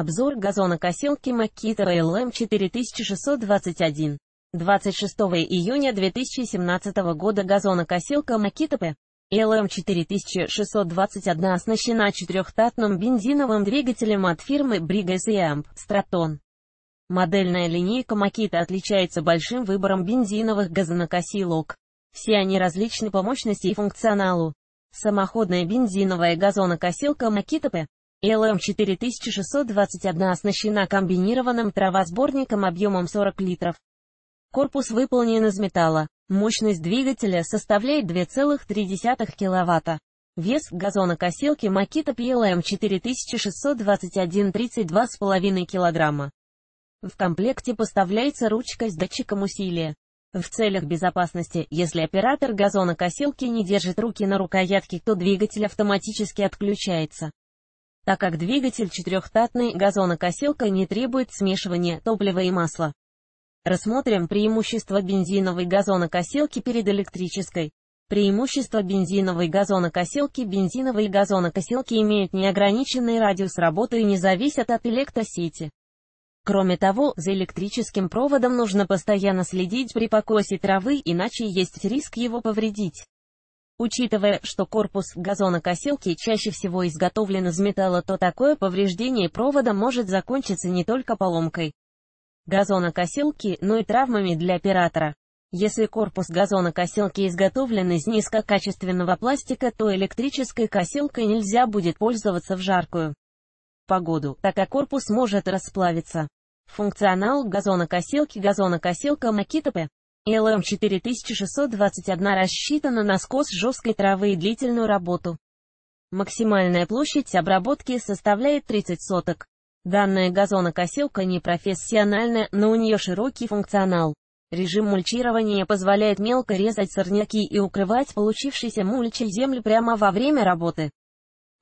Обзор газонокосилки Makita LM 4621. 26 июня 2017 года газонокосилка Makita P. LM 4621 оснащена четырехтатным бензиновым двигателем от фирмы Brigas Amp, Stratton. Модельная линейка Makita отличается большим выбором бензиновых газонокосилок. Все они различны по мощности и функционалу. Самоходная бензиновая газонокосилка Makita P. ЛМ-4621 оснащена комбинированным травосборником объемом 40 литров. Корпус выполнен из металла. Мощность двигателя составляет 2,3 кВт. Вес газонокосилки Makita PLM-4621 32,5 кг. В комплекте поставляется ручка с датчиком усилия. В целях безопасности, если оператор газонокосилки не держит руки на рукоятке, то двигатель автоматически отключается так как двигатель четырехтатный газонокосилка не требует смешивания топлива и масла. Рассмотрим преимущества бензиновой газонокосилки перед электрической. Преимущество бензиновой газонокосилки Бензиновые газонокосилки имеют неограниченный радиус работы и не зависят от электросети. Кроме того, за электрическим проводом нужно постоянно следить при покосе травы, иначе есть риск его повредить. Учитывая, что корпус газонокосилки чаще всего изготовлен из металла, то такое повреждение провода может закончиться не только поломкой газонокосилки, но и травмами для оператора. Если корпус газонокосилки изготовлен из низкокачественного пластика, то электрической косилкой нельзя будет пользоваться в жаркую погоду, так как корпус может расплавиться. Функционал газонокосилки газонокосилка Макитопе ЛМ-4621 рассчитана на скос жесткой травы и длительную работу. Максимальная площадь обработки составляет 30 соток. Данная газонокосилка не профессиональная, но у нее широкий функционал. Режим мульчирования позволяет мелко резать сорняки и укрывать получившийся мульчей землю прямо во время работы.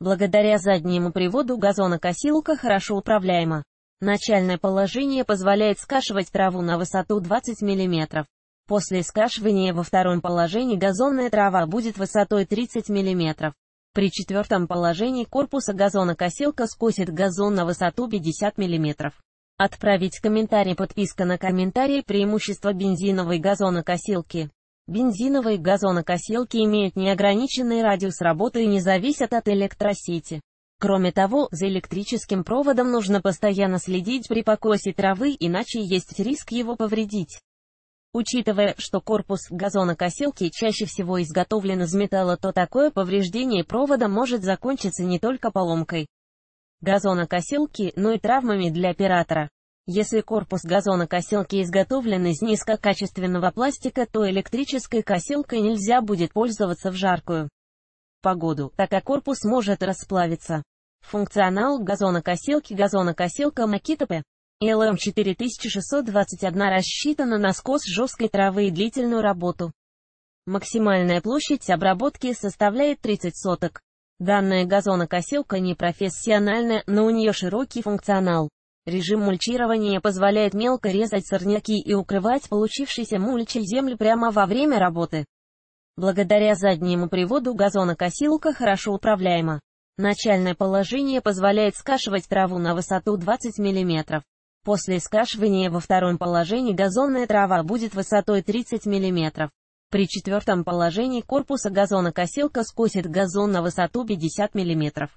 Благодаря заднему приводу газонокосилка хорошо управляема. Начальное положение позволяет скашивать траву на высоту 20 мм. После скашивания во втором положении газонная трава будет высотой 30 мм. При четвертом положении корпуса газона косилка скосит газон на высоту 50 мм. Отправить комментарий подписка на комментарии преимущества бензиновой газонокосилки. Бензиновые газонокосилки имеют неограниченный радиус работы и не зависят от электросети. Кроме того, за электрическим проводом нужно постоянно следить при покосе травы, иначе есть риск его повредить. Учитывая, что корпус газонокосилки чаще всего изготовлен из металла, то такое повреждение провода может закончиться не только поломкой газонокосилки, но и травмами для оператора. Если корпус газонокосилки изготовлен из низкокачественного пластика, то электрической косилкой нельзя будет пользоваться в жаркую погоду, так как корпус может расплавиться. Функционал газонокосилки Газонокосилка Макитопе ЛМ-4621 рассчитана на скос жесткой травы и длительную работу. Максимальная площадь обработки составляет 30 соток. Данная газонокосилка не профессиональная, но у нее широкий функционал. Режим мульчирования позволяет мелко резать сорняки и укрывать получившийся мульчей землю прямо во время работы. Благодаря заднему приводу газонокосилка хорошо управляема. Начальное положение позволяет скашивать траву на высоту 20 мм. После скашивания во втором положении газонная трава будет высотой 30 мм. При четвертом положении корпуса газона косилка скосит газон на высоту 50 мм.